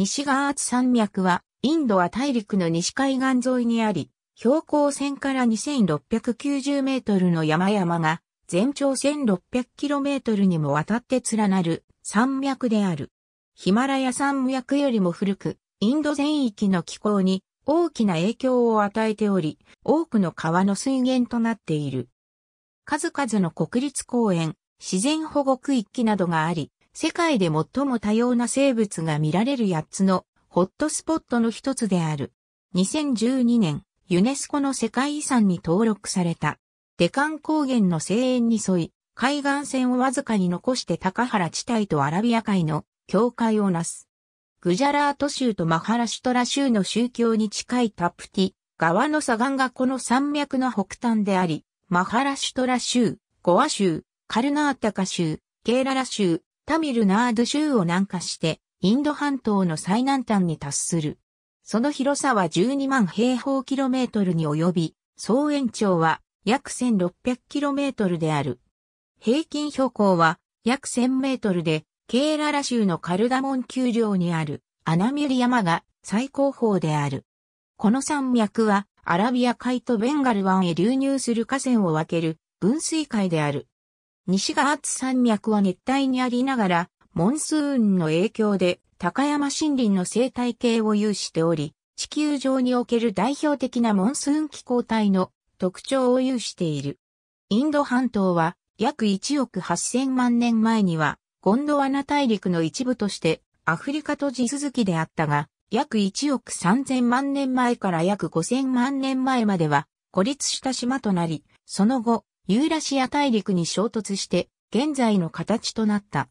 西ガーツ山脈は、インドア大陸の西海岸沿いにあり、標高線から2690メートルの山々が、全長1600キロメートルにもわたって連なる山脈である。ヒマラヤ山脈よりも古く、インド全域の気候に大きな影響を与えており、多くの川の水源となっている。数々の国立公園、自然保護区域などがあり、世界で最も多様な生物が見られる8つのホットスポットの一つである。2012年、ユネスコの世界遺産に登録された。デカン高原の声援に沿い、海岸線をわずかに残して高原地帯とアラビア海の境界をなす。グジャラート州とマハラシュトラ州の宗教に近いタプティ川の左岸がこの山脈の北端であり、マハラシュトラ州、ゴア州、カルナータカ州、ケーララ州、タミルナード州を南下して、インド半島の最南端に達する。その広さは12万平方キロメートルに及び、総延長は約1600キロメートルである。平均標高は約1000メートルで、ケーララ州のカルダモン丘陵にあるアナミュリ山が最高峰である。この山脈はアラビア海とベンガル湾へ流入する河川を分ける分水海である。西ガーツ山脈は熱帯にありながら、モンスーンの影響で高山森林の生態系を有しており、地球上における代表的なモンスーン気候帯の特徴を有している。インド半島は約1億8000万年前にはゴンドワナ大陸の一部としてアフリカと地続きであったが、約1億3000万年前から約5000万年前までは孤立した島となり、その後、ユーラシア大陸に衝突して現在の形となった。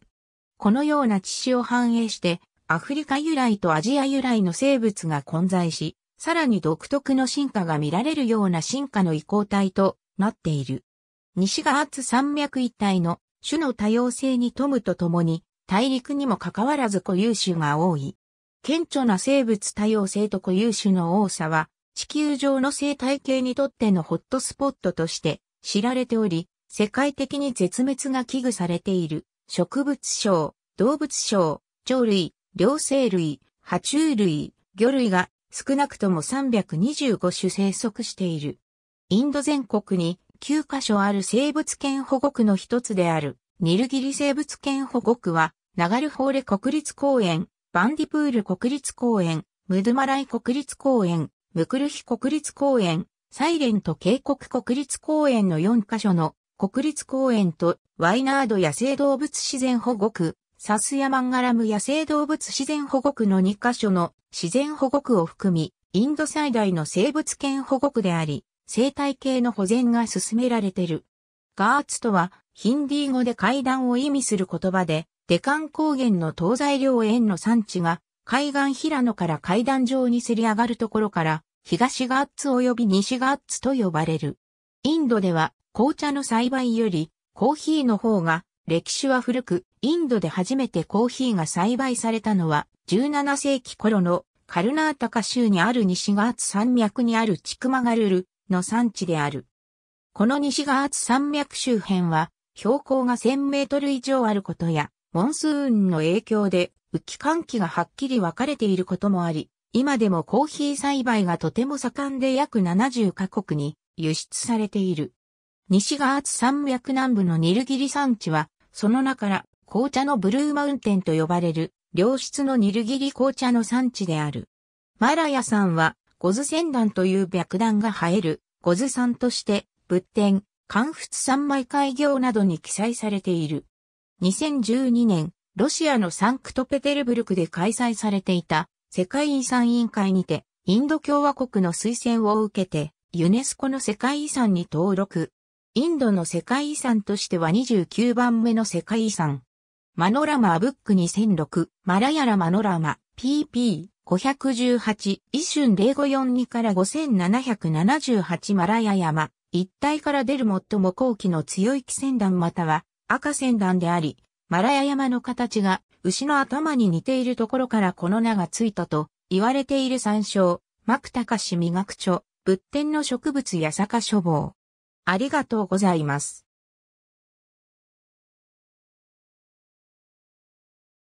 このような地史を反映してアフリカ由来とアジア由来の生物が混在し、さらに独特の進化が見られるような進化の移行体となっている。西側ー山脈一帯の種の多様性に富むとともに、大陸にもかかわらず固有種が多い。顕著な生物多様性と固有種の多さは、地球上の生態系にとってのホットスポットとして知られており、世界的に絶滅が危惧されている植物症、動物症、鳥類、両生類、爬虫類、魚類が少なくとも325種生息している。インド全国に9カ所ある生物圏保護区の一つである、ニルギリ生物圏保護区は、ナガルホーレ国立公園、バンディプール国立公園、ムドゥマライ国立公園、ムクルヒ国立公園、サイレント渓谷国立公園の4カ所の国立公園とワイナード野生動物自然保護区、サスヤマンガラム野生動物自然保護区の2カ所の自然保護区を含み、インド最大の生物圏保護区であり、生態系の保全が進められている。ガーツとは、ヒンディー語で階段を意味する言葉で、デカン高原の東西両園の産地が、海岸平野から階段状にせり上がるところから、東ガッツ及び西ガッツと呼ばれる。インドでは紅茶の栽培よりコーヒーの方が歴史は古く、インドで初めてコーヒーが栽培されたのは17世紀頃のカルナータカ州にある西ガーツ山脈にあるチクマガルルの産地である。この西ガーツ山脈周辺は標高が1000メートル以上あることや、モンスーンの影響で、雨季寒季がはっきり分かれていることもあり、今でもコーヒー栽培がとても盛んで約70カ国に輸出されている。西ガーツ山脈南部のニルギリ山地は、その中から紅茶のブルーマウンテンと呼ばれる良質のニルギリ紅茶の産地である。マラヤさんは、ゴズ仙団という白団が生える、ゴズ山として、仏典、関仏三枚開業などに記載されている。2012年、ロシアのサンクトペテルブルクで開催されていた、世界遺産委員会にて、インド共和国の推薦を受けて、ユネスコの世界遺産に登録。インドの世界遺産としては29番目の世界遺産。マノラマアブック2006、マラヤラマノラマ、PP、518、一瞬0542から5778マラヤ山、一帯から出る最も後期の強い気仙団または赤仙団であり、マラヤ山の形が牛の頭に似ているところからこの名がついたと言われている山椒、マクタカシ美学著、仏典の植物八坂書房。ありがとうございます。